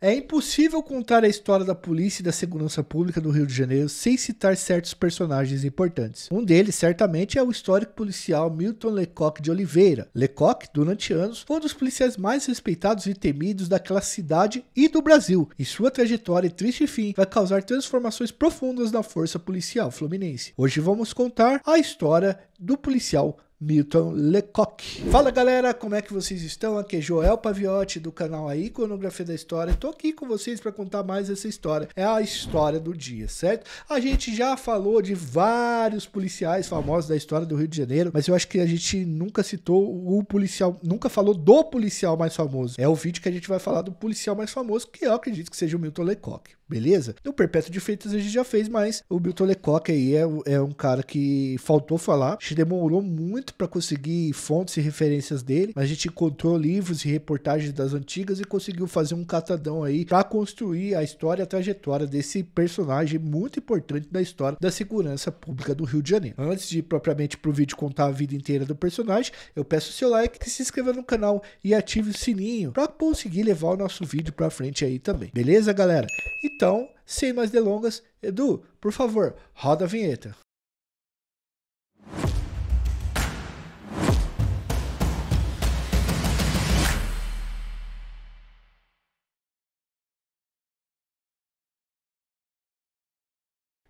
É impossível contar a história da polícia e da segurança pública do Rio de Janeiro sem citar certos personagens importantes. Um deles, certamente, é o histórico policial Milton Lecoq de Oliveira. Lecoq, durante anos, foi um dos policiais mais respeitados e temidos daquela cidade e do Brasil, e sua trajetória e triste fim vai causar transformações profundas na força policial fluminense. Hoje vamos contar a história do policial Milton Lecoq. Fala galera, como é que vocês estão? Aqui é Joel Paviotti do canal A Iconografia da História. Estou aqui com vocês para contar mais essa história. É a história do dia, certo? A gente já falou de vários policiais famosos da história do Rio de Janeiro, mas eu acho que a gente nunca citou o policial, nunca falou do policial mais famoso. É o vídeo que a gente vai falar do policial mais famoso, que eu acredito que seja o Milton Lecoq. Beleza? O Perpétuo de Freitas a gente já fez, mas o Milton Lecoq aí é, é um cara que faltou falar, se demorou muito muito para conseguir fontes e referências dele, mas a gente encontrou livros e reportagens das antigas e conseguiu fazer um catadão aí para construir a história e a trajetória desse personagem muito importante da história da segurança pública do Rio de Janeiro. Antes de propriamente pro vídeo contar a vida inteira do personagem, eu peço o seu like, se inscreva no canal e ative o sininho para conseguir levar o nosso vídeo para frente aí também. Beleza, galera? Então, sem mais delongas, Edu, por favor, roda a vinheta.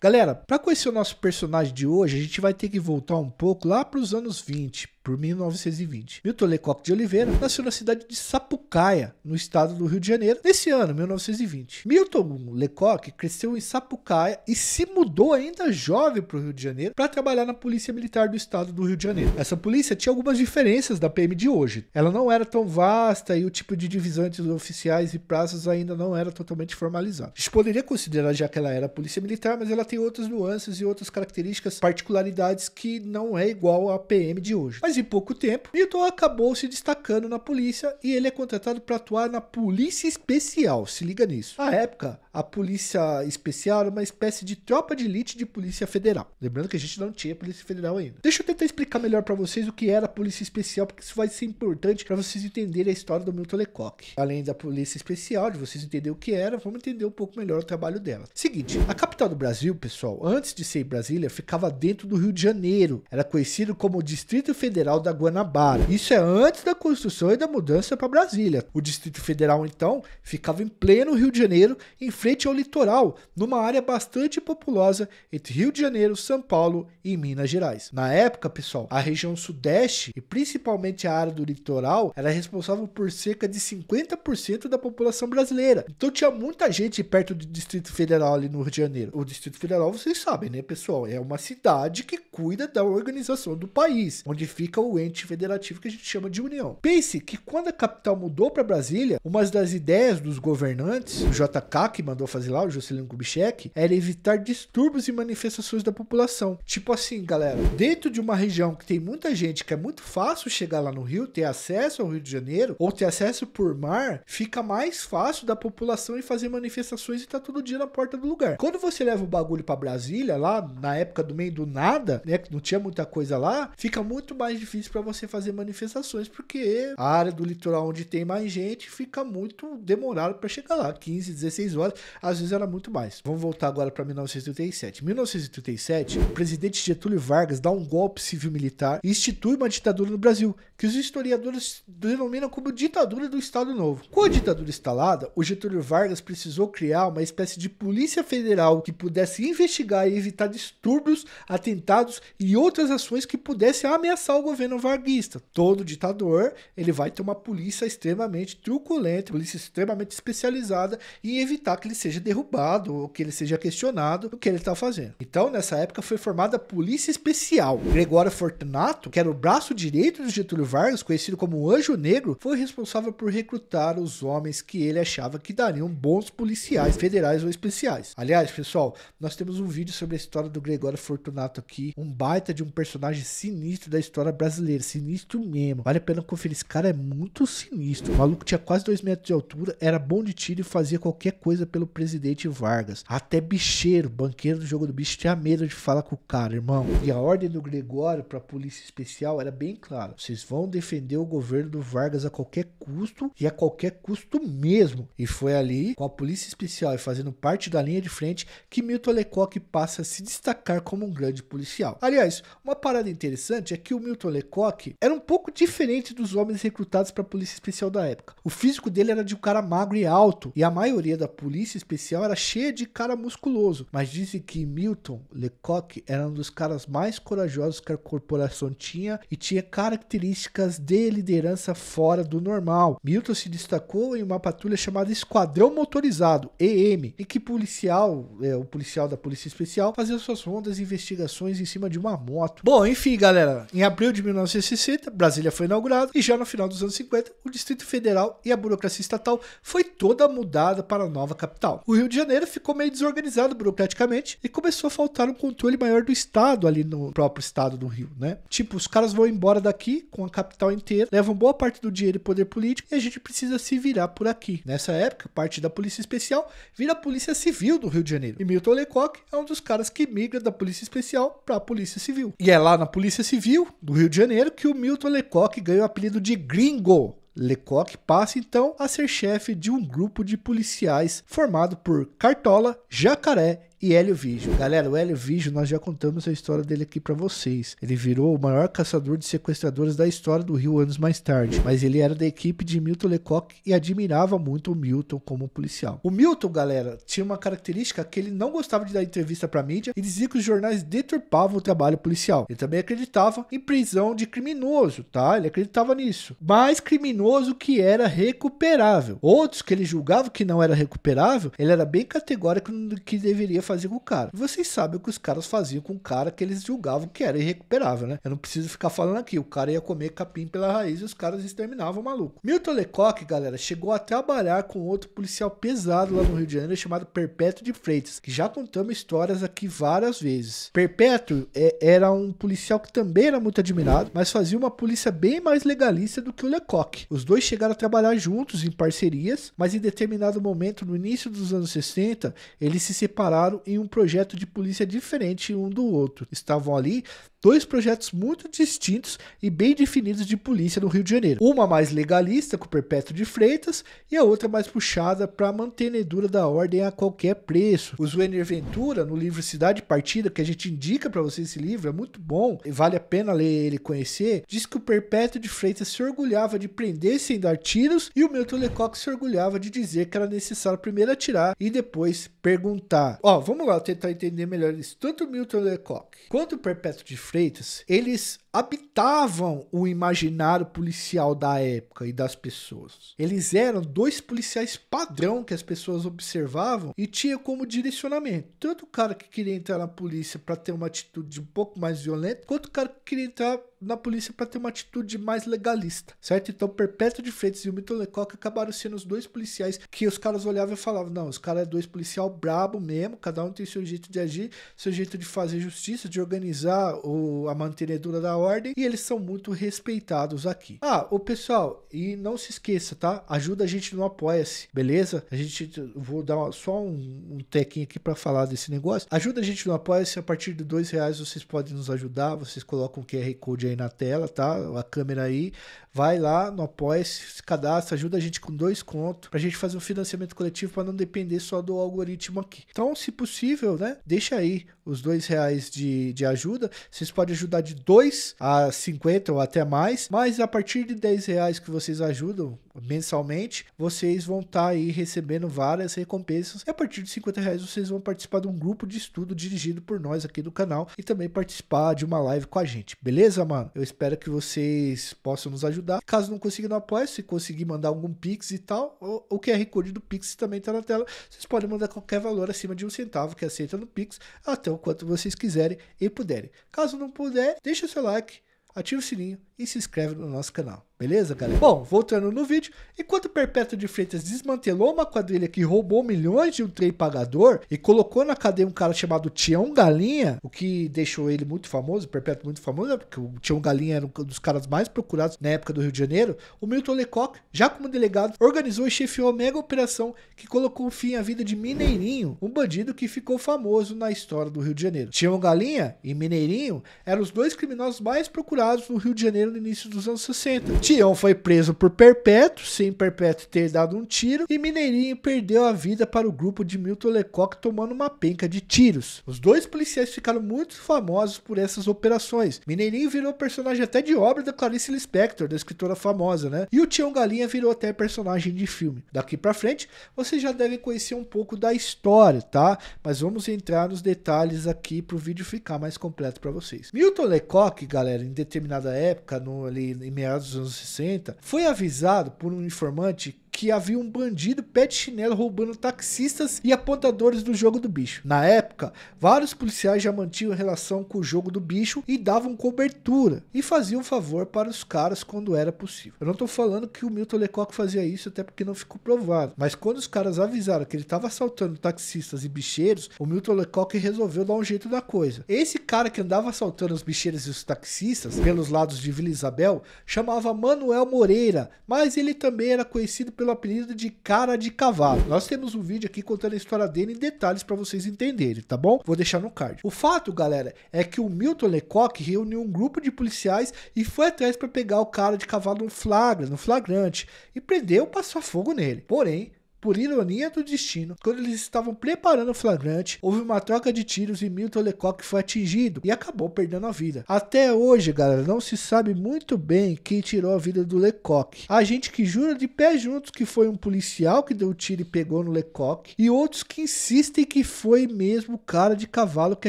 Galera, para conhecer o nosso personagem de hoje, a gente vai ter que voltar um pouco lá para os anos 20, por 1920. Milton Lecoq de Oliveira nasceu na cidade de Sapucaia, no estado do Rio de Janeiro, nesse ano, 1920. Milton Lecoq cresceu em Sapucaia e se mudou ainda jovem para o Rio de Janeiro para trabalhar na Polícia Militar do Estado do Rio de Janeiro. Essa polícia tinha algumas diferenças da PM de hoje. Ela não era tão vasta e o tipo de divisão entre os oficiais e prazos ainda não era totalmente formalizado. A gente poderia considerar já que ela era polícia militar, mas ela tem outras nuances e outras características, particularidades que não é igual à PM de hoje. Mas de pouco tempo, Milton acabou se destacando na polícia e ele é contratado para atuar na Polícia Especial, se liga nisso. À época, a polícia especial era uma espécie de tropa de elite de polícia federal. Lembrando que a gente não tinha polícia federal ainda. Deixa eu tentar explicar melhor para vocês o que era a polícia especial, porque isso vai ser importante para vocês entenderem a história do Milton Lecoque. Além da polícia especial, de vocês entenderem o que era, vamos entender um pouco melhor o trabalho dela. Seguinte, a capital do Brasil, pessoal, antes de ser Brasília, ficava dentro do Rio de Janeiro. Era conhecido como Distrito Federal da Guanabara. Isso é antes da construção e da mudança para Brasília. O Distrito Federal, então, ficava em pleno Rio de Janeiro, em frente frente ao litoral, numa área bastante populosa entre Rio de Janeiro, São Paulo e Minas Gerais. Na época, pessoal, a região sudeste e principalmente a área do litoral era responsável por cerca de 50% da população brasileira. Então tinha muita gente perto do Distrito Federal ali no Rio de Janeiro. O Distrito Federal, vocês sabem, né, pessoal? É uma cidade que cuida da organização do país, onde fica o ente federativo que a gente chama de União. Pense que quando a capital mudou para Brasília, uma das ideias dos governantes, o JK que mandou fazer lá, o Juscelino Kubitschek, era evitar distúrbios e manifestações da população. Tipo assim, galera, dentro de uma região que tem muita gente que é muito fácil chegar lá no Rio, ter acesso ao Rio de Janeiro, ou ter acesso por mar, fica mais fácil da população ir fazer manifestações e tá todo dia na porta do lugar. Quando você leva o bagulho para Brasília, lá na época do meio do nada, né, que não tinha muita coisa lá, fica muito mais difícil para você fazer manifestações, porque a área do litoral onde tem mais gente fica muito demorado para chegar lá, 15, 16 horas, às vezes era muito mais. Vamos voltar agora para 1937. 1937, o presidente Getúlio Vargas dá um golpe civil-militar e institui uma ditadura no Brasil, que os historiadores denominam como ditadura do Estado Novo. Com a ditadura instalada, o Getúlio Vargas precisou criar uma espécie de polícia federal que pudesse investigar e evitar distúrbios, atentados e outras ações que pudessem ameaçar o governo varguista. Todo ditador ele vai ter uma polícia extremamente truculenta, polícia extremamente especializada em evitar que ele seja derrubado ou que ele seja questionado o que ele está fazendo. Então, nessa época foi formada a Polícia Especial. Gregório Fortunato, que era o braço direito do Getúlio Vargas, conhecido como Anjo Negro, foi responsável por recrutar os homens que ele achava que dariam bons policiais federais ou especiais. Aliás, pessoal, nós temos um vídeo sobre a história do Gregório Fortunato aqui, um baita de um personagem sinistro da história brasileira. Sinistro mesmo. Vale a pena conferir. Esse cara é muito sinistro. O maluco tinha quase dois metros de altura, era bom de tiro e fazia qualquer coisa pelo presidente Vargas. Até bicheiro, banqueiro do jogo do bicho, tinha medo de falar com o cara, irmão. E a ordem do Gregório pra polícia especial era bem clara. Vocês vão defender o governo do Vargas a qualquer custo e a qualquer custo mesmo. E foi ali, com a polícia especial e fazendo parte da linha de frente, que Milton Lecoque passa a se destacar como um grande policial. Aliás, uma parada interessante é que o Milton Lecoq era um pouco diferente dos homens recrutados para a polícia especial da época. O físico dele era de um cara magro e alto, e a maioria da polícia especial era cheia de cara musculoso. Mas dizem que Milton Lecoq era um dos caras mais corajosos que a corporação tinha e tinha características de liderança fora do normal. Milton se destacou em uma patrulha chamada Esquadrão Motorizado, EM, e que policial, é, o policial da Polícia Especial, fazia suas rondas e investigações em cima cima de uma moto. Bom, enfim, galera, em abril de 1960, Brasília foi inaugurada e já no final dos anos 50, o Distrito Federal e a burocracia estatal foi toda mudada para a nova capital. O Rio de Janeiro ficou meio desorganizado burocraticamente e começou a faltar um controle maior do estado ali no próprio estado do Rio, né? Tipo, os caras vão embora daqui com a capital inteira, levam boa parte do dinheiro e poder político e a gente precisa se virar por aqui. Nessa época, parte da Polícia Especial vira a Polícia Civil do Rio de Janeiro. E Milton Lecoq é um dos caras que migra da Polícia Especial para Polícia Civil. E é lá na Polícia Civil do Rio de Janeiro que o Milton Lecoq ganha o apelido de Gringo. Lecoq passa então a ser chefe de um grupo de policiais formado por Cartola, Jacaré e Hélio Vigio. Galera, o Hélio Vigio, nós já contamos a história dele aqui para vocês. Ele virou o maior caçador de sequestradores da história do Rio anos mais tarde, mas ele era da equipe de Milton Lecoq e admirava muito o Milton como policial. O Milton, galera, tinha uma característica que ele não gostava de dar entrevista para mídia e dizia que os jornais deturpavam o trabalho policial. Ele também acreditava em prisão de criminoso, tá? Ele acreditava nisso. Mas criminoso que era recuperável. Outros que ele julgava que não era recuperável, ele era bem categórico no que deveria fazia com o cara. Vocês sabem o que os caras faziam com o cara que eles julgavam que era irrecuperável, né? Eu não preciso ficar falando aqui. O cara ia comer capim pela raiz e os caras exterminavam o maluco. Milton Lecoque, galera, chegou a trabalhar com outro policial pesado lá no Rio de Janeiro chamado Perpétuo de Freitas, que já contamos histórias aqui várias vezes. Perpétuo é, era um policial que também era muito admirado, mas fazia uma polícia bem mais legalista do que o Lecoque. Os dois chegaram a trabalhar juntos em parcerias, mas em determinado momento, no início dos anos 60, eles se separaram em um projeto de polícia diferente um do outro. Estavam ali dois projetos muito distintos e bem definidos de polícia no Rio de Janeiro. Uma mais legalista, com o Perpétuo de Freitas, e a outra mais puxada para a mantenedura da ordem a qualquer preço. O Zuener Ventura, no livro Cidade Partida, que a gente indica para vocês, esse livro, é muito bom, e vale a pena ler ele conhecer, diz que o Perpétuo de Freitas se orgulhava de prender sem dar tiros, e o Milton Lecoq se orgulhava de dizer que era necessário primeiro atirar e depois perguntar. Ó, vamos lá tentar entender melhor isso. Tanto o Milton Lecoq quanto o Perpétuo de Freitas, eles habitavam o imaginário policial da época e das pessoas. Eles eram dois policiais padrão que as pessoas observavam e tinha como direcionamento tanto o cara que queria entrar na polícia para ter uma atitude um pouco mais violenta, quanto o cara que queria entrar na polícia para ter uma atitude mais legalista, certo? Então, Perpétuo de Freitas e o Milton Lecoque acabaram sendo os dois policiais que os caras olhavam e falavam: não, os caras é dois policial brabo mesmo, cada um tem seu jeito de agir, seu jeito de fazer justiça, de organizar o, a mantenedora da ordem e eles são muito respeitados aqui. Ah, o pessoal, e não se esqueça, tá? Ajuda a gente no Apoia-se, beleza? A gente vou dar só um, um tequinho aqui para falar desse negócio. Ajuda a gente no Apoia-se a partir de dois reais vocês podem nos ajudar. Vocês colocam o QR code aí na tela, tá? A câmera aí, vai lá no Apoia-se, se cadastra, ajuda a gente com dois contos pra gente fazer um financiamento coletivo para não depender só do algoritmo aqui. Então, se possível, né? Deixa aí os dois reais de, de ajuda. Vocês podem ajudar de dois a 50 ou até mais. Mas a partir de 10 reais que vocês ajudam mensalmente, vocês vão estar tá aí recebendo várias recompensas. E a partir de 50 reais vocês vão participar de um grupo de estudo dirigido por nós aqui do canal e também participar de uma live com a gente. Beleza, mano? Eu espero que vocês possam nos ajudar. Caso não consiga no apoio, se conseguir mandar algum Pix e tal, o QR Code do Pix também está na tela. Vocês podem mandar qualquer valor acima de um centavo que aceita no Pix, até o quanto vocês quiserem e puderem. Caso não puder, deixa seu like, ativa o sininho e se inscreve no nosso canal. Beleza, galera? Bom, voltando no vídeo, enquanto Perpétua de Freitas desmantelou uma quadrilha que roubou milhões de um trem pagador e colocou na cadeia um cara chamado Tião Galinha, o que deixou ele muito famoso, Perpétua muito famoso, né? porque o Tião Galinha era um dos caras mais procurados na época do Rio de Janeiro, o Milton Lecoq, já como delegado, organizou e chefiou a mega operação que colocou fim à vida de Mineirinho, um bandido que ficou famoso na história do Rio de Janeiro. Tião Galinha e Mineirinho eram os dois criminosos mais procurados no Rio de Janeiro no início dos anos 60. Tião foi preso por perpétuo, sem perpétuo ter dado um tiro, e Mineirinho perdeu a vida para o grupo de Milton Lecoq tomando uma penca de tiros. Os dois policiais ficaram muito famosos por essas operações. Mineirinho virou personagem até de obra da Clarice Lispector, da escritora famosa, né? E o Tião Galinha virou até personagem de filme. Daqui para frente, vocês já devem conhecer um pouco da história, tá? Mas vamos entrar nos detalhes aqui para o vídeo ficar mais completo para vocês. Milton Lecoq, galera, em determinada época, no, ali em meados dos anos 60, foi avisado por um informante que havia um bandido pé de chinelo roubando taxistas e apontadores do jogo do bicho. Na época, vários policiais já mantinham relação com o jogo do bicho e davam cobertura e faziam favor para os caras quando era possível. Eu não estou falando que o Milton Lecoq fazia isso, até porque não ficou provado. Mas quando os caras avisaram que ele estava assaltando taxistas e bicheiros, o Milton Lecoq resolveu dar um jeito da coisa. Esse cara que andava assaltando os bicheiros e os taxistas pelos lados de Vila Vila Isabel chamava Manuel Moreira, mas ele também era conhecido pelo apelido de Cara de Cavalo. Nós temos um vídeo aqui contando a história dele em detalhes para vocês entenderem, tá bom? Vou deixar no card. O fato, galera, é que o Milton Lecoq reuniu um grupo de policiais e foi atrás para pegar o cara de cavalo no flagra, no flagrante, e prendeu passou passar fogo nele. Porém, por ironia do destino, quando eles estavam preparando o flagrante, houve uma troca de tiros e Milton Lecoq foi atingido e acabou perdendo a vida. Até hoje, galera, não se sabe muito bem quem tirou a vida do Lecoq. Há gente que jura de pé juntos que foi um policial que deu o tiro e pegou no Lecoq, e outros que insistem que foi mesmo o cara de cavalo que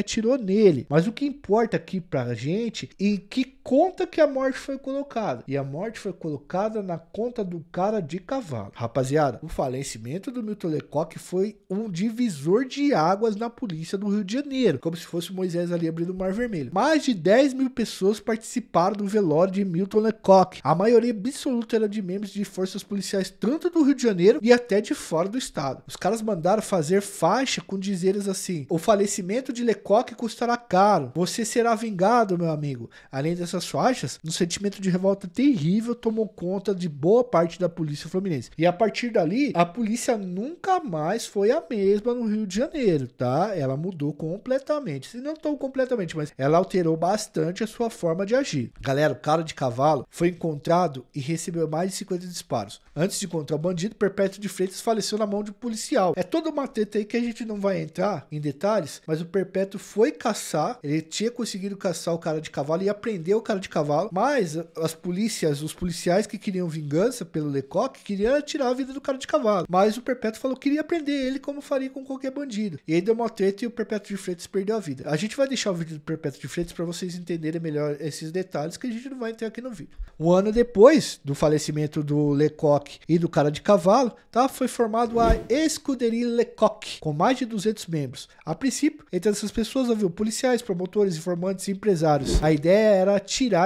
atirou nele. Mas o que importa aqui pra gente é que conta que a morte foi colocada. E a morte foi colocada na conta do cara de cavalo. Rapaziada, o falência falecimento do Milton Lecoq foi um divisor de águas na polícia do Rio de Janeiro, como se fosse Moisés ali abrindo o Mar Vermelho. Mais de 10 mil pessoas participaram do velório de Milton Lecoq. A maioria absoluta era de membros de forças policiais, tanto do Rio de Janeiro e até de fora do estado. Os caras mandaram fazer faixa com dizeres assim: o falecimento de Lecoq custará caro, você será vingado, meu amigo. Além dessas faixas, um sentimento de revolta terrível tomou conta de boa parte da polícia fluminense. E a partir dali, a polícia polícia nunca mais foi a mesma no Rio de Janeiro, tá? Ela mudou completamente. Se não tão completamente, mas ela alterou bastante a sua forma de agir. Galera, o cara de cavalo foi encontrado e recebeu mais de 50 disparos. Antes de encontrar o bandido, Perpétuo de Freitas faleceu na mão de um policial. É toda uma treta aí que a gente não vai entrar em detalhes, mas o Perpétuo foi caçar, ele tinha conseguido caçar o cara de cavalo e aprender o cara de cavalo, mas as polícias, os policiais que queriam vingança pelo Lecoque, queriam tirar a vida do cara de cavalo. Mas mas o Perpétuo falou que queria prender ele como faria com qualquer bandido. E aí deu uma treta e o Perpétuo de Freitas perdeu a vida. A gente vai deixar o vídeo do Perpétuo de Freitas para vocês entenderem melhor esses detalhes que a gente não vai entrar aqui no vídeo. Um ano depois do falecimento do Lecoq e do cara de cavalo, tá? Foi formado a Escuderia Lecoq, com mais de 200 membros. A princípio, entre essas pessoas havia policiais, promotores, informantes e empresários. A ideia era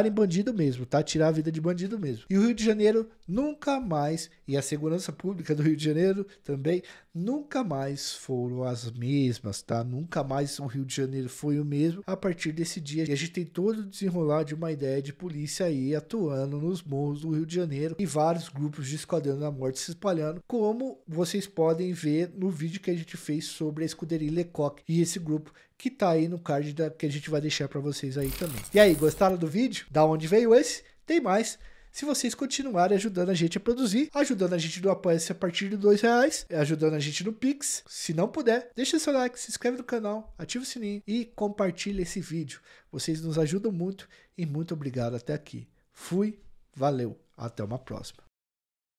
em bandido mesmo, tá? Tirar a vida de bandido mesmo. E o Rio de Janeiro nunca mais, e a segurança pública do Rio de Janeiro Janeiro também, nunca mais foram as mesmas, tá? Nunca mais o Rio de Janeiro foi o mesmo a partir desse dia. E a gente tem todo o desenrolar de uma ideia de polícia aí atuando nos morros do Rio de Janeiro e vários grupos de Esquadrão da Morte se espalhando, como vocês podem ver no vídeo que a gente fez sobre a escuderia Lecoq e esse grupo que tá aí no card da, que a gente vai deixar para vocês aí também. E aí, gostaram do vídeo? Da onde veio esse? Tem mais se vocês continuarem ajudando a gente a produzir, ajudando a gente no Apoia-se a partir de dois reais, é ajudando a gente no Pix. Se não puder, deixa seu like, se inscreve no canal, ativa o sininho e compartilha esse vídeo. Vocês nos ajudam muito e muito obrigado até aqui. Fui, valeu, até uma próxima.